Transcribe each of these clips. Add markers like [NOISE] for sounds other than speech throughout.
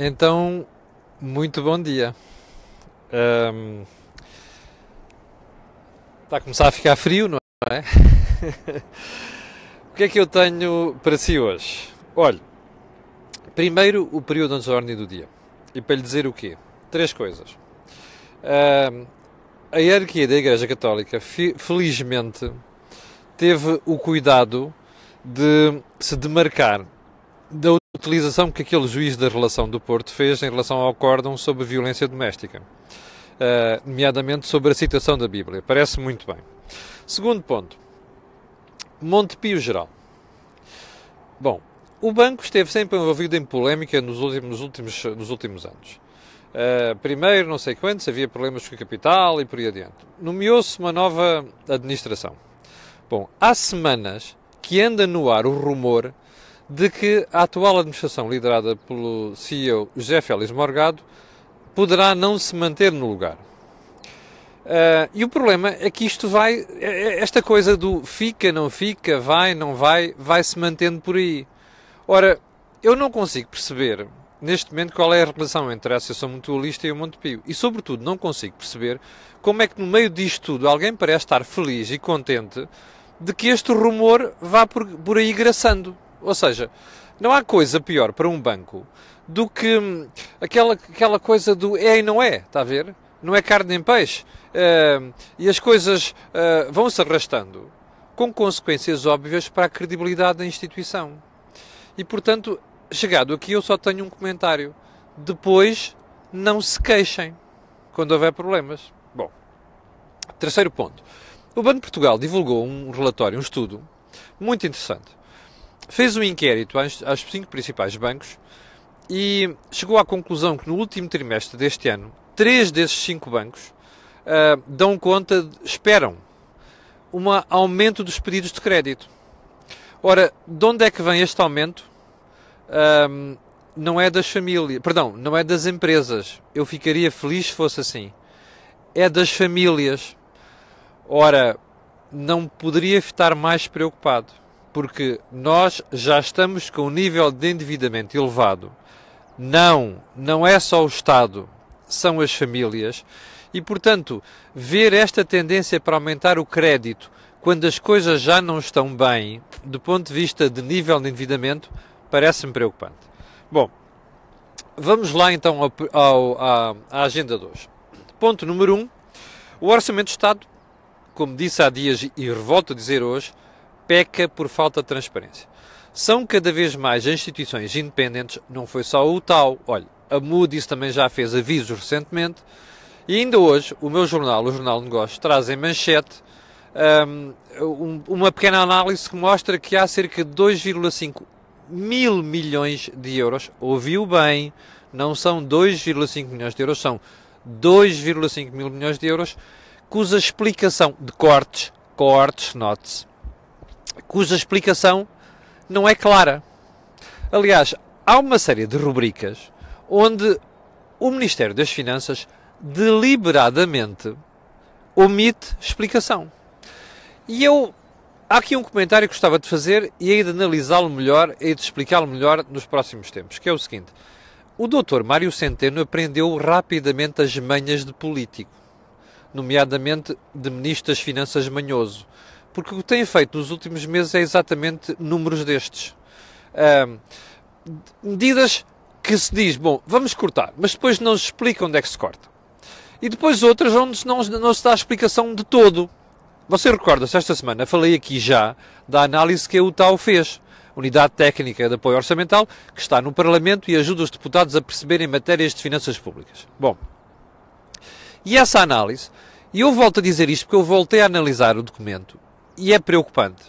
Então, muito bom dia. Um, está a começar a ficar frio, não é? [LAUGHS] o que é que eu tenho para si hoje? Olha, primeiro o período antes do dia. E para lhe dizer o quê? Três coisas. Um, a hierarquia da Igreja Católica, felizmente, teve o cuidado de se demarcar da utilização que aquele juiz da relação do Porto fez em relação ao acórdão sobre violência doméstica, uh, nomeadamente sobre a citação da Bíblia. Parece muito bem. Segundo ponto, Montepio Geral. Bom, o banco esteve sempre envolvido em polémica nos últimos, nos últimos, nos últimos anos. Uh, primeiro, não sei quantos, havia problemas com o capital e por aí adiante. Nomeou-se uma nova administração. Bom, há semanas que anda no ar o rumor de que a atual administração, liderada pelo CEO José Félix Morgado, poderá não se manter no lugar. Uh, e o problema é que isto vai, é, é, esta coisa do fica, não fica, vai, não vai, vai se mantendo por aí. Ora, eu não consigo perceber neste momento qual é a relação entre a Associação Mutualista e o Montepio. E, sobretudo, não consigo perceber como é que, no meio disto tudo, alguém parece estar feliz e contente de que este rumor vá por, por aí graçando. Ou seja, não há coisa pior para um banco do que hum, aquela, aquela coisa do é e não é, está a ver? Não é carne nem peixe. Hum, e as coisas hum, vão se arrastando, com consequências óbvias para a credibilidade da instituição. E portanto, chegado aqui, eu só tenho um comentário. Depois, não se queixem quando houver problemas. Bom, terceiro ponto. O Banco de Portugal divulgou um relatório, um estudo, muito interessante fez um inquérito aos, aos cinco principais bancos e chegou à conclusão que no último trimestre deste ano, três desses cinco bancos uh, dão conta, de, esperam, um aumento dos pedidos de crédito. Ora, de onde é que vem este aumento? Um, não é das famílias, perdão, não é das empresas. Eu ficaria feliz se fosse assim. É das famílias. Ora, não poderia estar mais preocupado porque nós já estamos com um nível de endividamento elevado. Não, não é só o Estado, são as famílias. E, portanto, ver esta tendência para aumentar o crédito quando as coisas já não estão bem, do ponto de vista de nível de endividamento, parece-me preocupante. Bom, vamos lá então ao, ao, à, à, agenda de hoje. Ponto número 1. Um, o Orçamento de Estado, como disse há dias e revolto a dizer hoje, peca por falta de transparência. São cada vez mais instituições independentes, não foi só o tal, olha, a Moody's também já fez avisos recentemente, e ainda hoje o meu jornal, o Jornal de Negócios, traz em manchete hum, um, uma pequena análise que mostra que há cerca de 2,5 mil milhões de euros, ouviu bem, não são 2,5 milhões de euros, são 2,5 mil milhões de euros, cuja explicação de cortes, cortes, note cuja explicação não é clara. Aliás, há uma série de rubricas onde o Ministério das Finanças deliberadamente omite explicação. E eu. Há aqui um comentário que gostava de fazer e aí de analisá-lo melhor e de explicá-lo melhor nos próximos tempos, que é o seguinte. O doutor Mário Centeno aprendeu rapidamente as manhas de político, nomeadamente de ministro das Finanças manhoso. Porque o que têm feito nos últimos meses é exatamente números destes. medidas que se diz, bom, vamos cortar, mas depois não se explica onde é que se corta. E depois outras onde não, não se dá a explicação de todo. Você recorda-se, esta semana falei aqui já da análise que a UTAU fez, Unidade Técnica de Apoio Orçamental, que está no Parlamento e ajuda os deputados a perceberem matérias de finanças públicas. Bom, e essa análise, e eu volto a dizer isto porque eu voltei a analisar o documento, e é preocupante.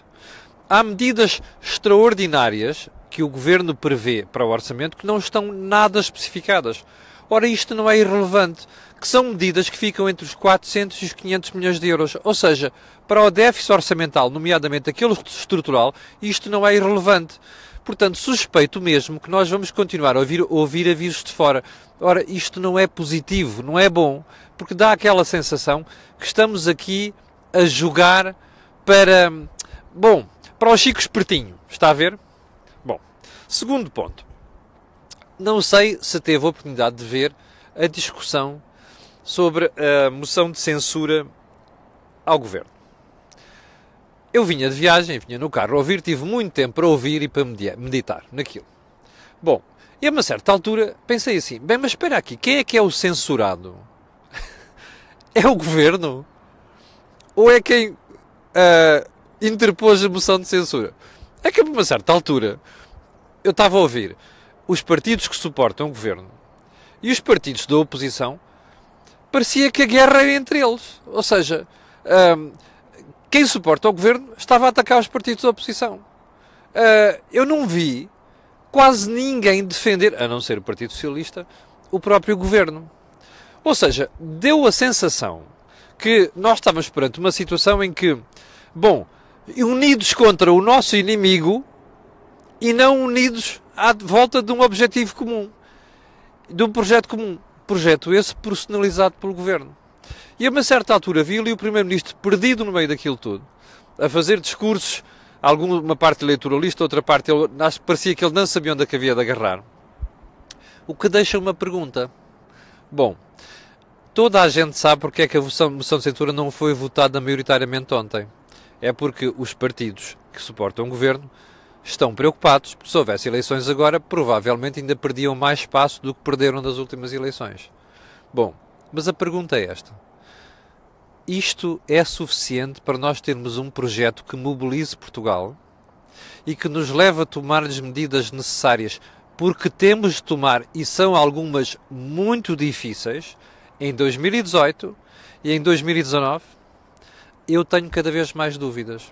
Há medidas extraordinárias que o governo prevê para o orçamento que não estão nada especificadas. Ora, isto não é irrelevante, que são medidas que ficam entre os 400 e os 500 milhões de euros. Ou seja, para o déficit orçamental, nomeadamente aquele estrutural, isto não é irrelevante. Portanto, suspeito mesmo que nós vamos continuar a ouvir, ouvir avisos de fora. Ora, isto não é positivo, não é bom, porque dá aquela sensação que estamos aqui a jogar para. Bom, para o Chico Espertinho, está a ver? Bom, segundo ponto. Não sei se teve a oportunidade de ver a discussão sobre a moção de censura ao governo. Eu vinha de viagem, vinha no carro a ouvir, tive muito tempo para ouvir e para meditar naquilo. Bom, e a uma certa altura pensei assim: bem, mas espera aqui, quem é que é o censurado? [LAUGHS] é o governo? Ou é quem uh, interpôs a moção de censura. É que, a uma certa altura, eu estava a ouvir os partidos que suportam o governo e os partidos da oposição, parecia que a guerra era entre eles. Ou seja, uh, quem suporta o governo estava a atacar os partidos da oposição. Uh, eu não vi quase ninguém defender, a não ser o Partido Socialista, o próprio governo. Ou seja, deu a sensação que nós estávamos perante uma situação em que Bom, unidos contra o nosso inimigo e não unidos à volta de um objetivo comum, de um projeto comum. Projeto esse personalizado pelo governo. E a uma certa altura vi ali o primeiro-ministro perdido no meio daquilo tudo, a fazer discursos, alguma parte eleitoralista, outra parte, ele, acho que parecia que ele não sabia onde é que havia de agarrar. O que deixa uma pergunta. Bom, toda a gente sabe porque é que a moção de censura não foi votada maioritariamente ontem é porque os partidos que suportam o governo estão preocupados, se houvesse eleições agora, provavelmente ainda perdiam mais espaço do que perderam das últimas eleições. Bom, mas a pergunta é esta: isto é suficiente para nós termos um projeto que mobilize Portugal e que nos leve a tomar as medidas necessárias, porque temos de tomar, e são algumas muito difíceis, em 2018 e em 2019? eu tenho cada vez mais dúvidas.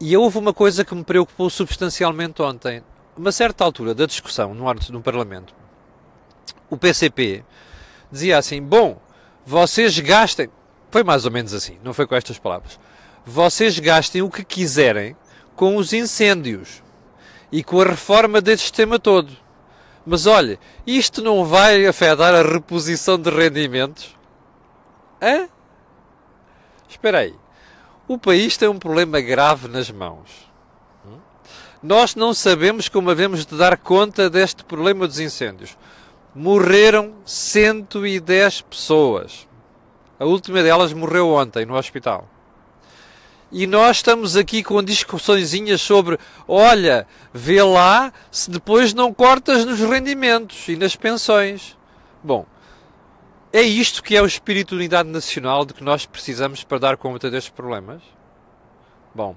E houve uma coisa que me preocupou substancialmente ontem. Uma certa altura da discussão no, do Parlamento, o PCP dizia assim: Bom, vocês gastem. Foi mais ou menos assim, não foi com estas palavras. Vocês gastem o que quiserem com os incêndios e com a reforma deste sistema todo. Mas olha, isto não vai afetar a reposição de rendimentos? Hã? Espera aí. O país tem um problema grave nas mãos. Nós não sabemos como havemos de dar conta deste problema dos incêndios. Morreram 110 pessoas. A última delas morreu ontem no hospital. E nós estamos aqui com discussõezinhas sobre, olha, vê lá se depois não cortas nos rendimentos e nas pensões. Bom, é isto que é o espírito de unidade nacional de que nós precisamos para dar conta destes problemas? Bom,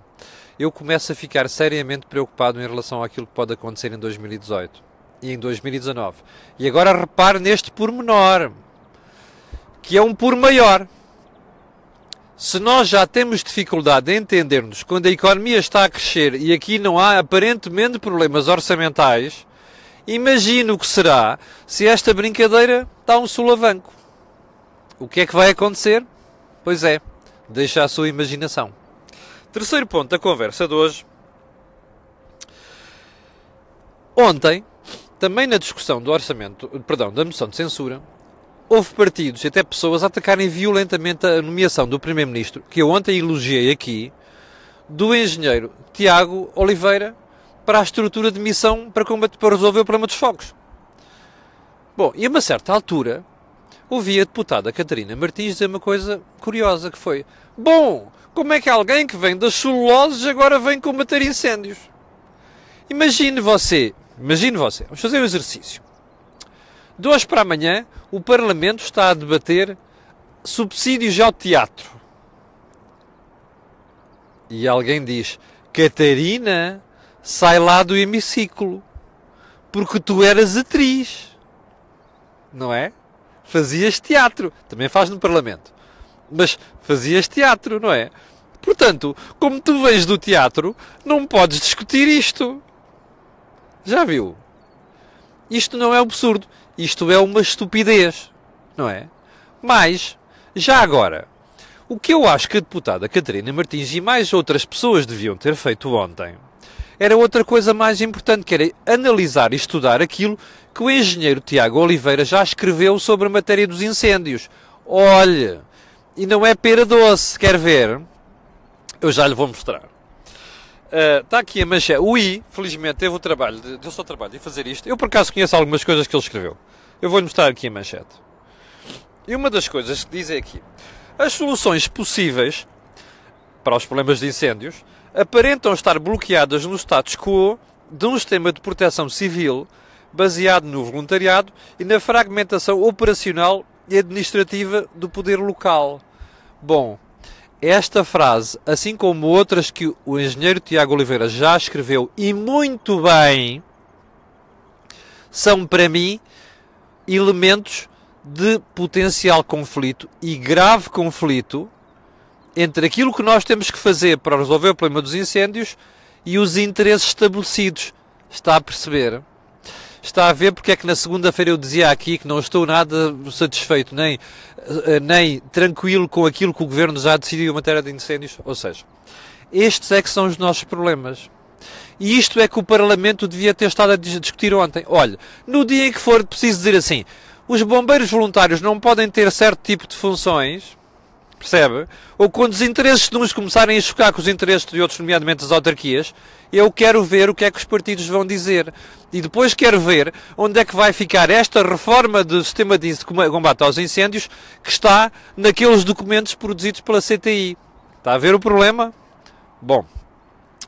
eu começo a ficar seriamente preocupado em relação àquilo que pode acontecer em 2018 e em 2019. E agora repare neste pormenor, que é um por maior. Se nós já temos dificuldade em entendermos quando a economia está a crescer e aqui não há aparentemente problemas orçamentais, imagino o que será se esta brincadeira dá um solavanco. O que é que vai acontecer? Pois é, deixa a sua imaginação. Terceiro ponto da conversa de hoje. Ontem, também na discussão do orçamento, perdão, da moção de censura, houve partidos e até pessoas a atacarem violentamente a nomeação do Primeiro-Ministro, que eu ontem elogiei aqui, do engenheiro Tiago Oliveira para a estrutura de missão para, combater, para resolver o problema dos fogos. Bom, e a uma certa altura, ouvi a deputada Catarina Martins dizer uma coisa curiosa, que foi Bom, como é que alguém que vem das celuloses agora vem combater incêndios? Imagine você, imagine você, vamos fazer um exercício. De hoje para amanhã, o Parlamento está a debater subsídios ao teatro. E alguém diz, Catarina, sai lá do hemiciclo, porque tu eras atriz. Não é? fazias teatro. Também faz no Parlamento. Mas fazias teatro, não é? Portanto, como tu vens do teatro, não podes discutir isto. Já viu? Isto não é absurdo. Isto é uma estupidez, não é? Mas, já agora, o que eu acho que a deputada Catarina Martins e mais outras pessoas deviam ter feito ontem era outra coisa mais importante, que era analisar e estudar aquilo que o engenheiro Tiago Oliveira já escreveu sobre a matéria dos incêndios. Olha, e não é pera doce, quer ver? Eu já lhe vou mostrar. Está ah, uh, aqui a manchete. O I, felizmente, teve o trabalho, de, deu-se o trabalho de fazer isto. Eu, por acaso, conheço algumas coisas que ele escreveu. Eu vou-lhe mostrar aqui a manchete. E uma das coisas que dizem é aqui: as soluções possíveis para os problemas de incêndios aparentam estar bloqueadas no status quo de um sistema de proteção civil baseado no voluntariado e na fragmentação operacional e administrativa do poder local. Bom, esta frase, assim como outras que o engenheiro Tiago Oliveira já escreveu e muito bem, são para mim elementos de potencial conflito e grave conflito entre aquilo que nós temos que fazer para resolver o problema dos incêndios e os interesses estabelecidos. Está a perceber? Está a ver porque é que na segunda-feira eu dizia aqui que não estou nada satisfeito nem, eh, nem tranquilo com aquilo que o governo já decidiu em matéria de incêndios? Ou seja, estes é que são os nossos problemas. E isto é que o Parlamento devia ter estado a discutir ontem. Olha, no dia em que for preciso dizer assim, os bombeiros voluntários não podem ter certo tipo de funções, percebe? Ou quando os interesses de uns começarem a chocar com os interesses de outros, nomeadamente das autarquias, eu quero ver o que é que os partidos vão dizer. E depois quero ver onde é que vai ficar esta reforma do sistema de combate aos incêndios que está naqueles documentos produzidos pela CTI. Está a ver o problema? Bom,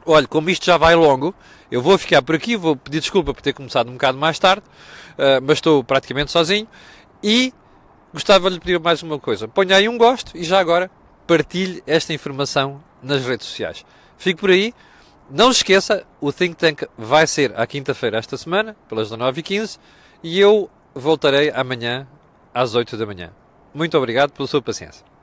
olha, como isto já vai longo, eu vou ficar por aqui, vou pedir desculpa por ter começado um bocado mais tarde, ah, mas estou praticamente sozinho. E gostava de lhe pedir mais uma coisa. Ponha aí um gosto e já agora partilhe esta informação nas redes sociais. Fico por aí. Não se esqueça, o Think Tank vai ser à quinta-feira esta semana, pelas 19h15, e eu voltarei amanhã às 8 da manhã. Muito obrigado pela sua paciência.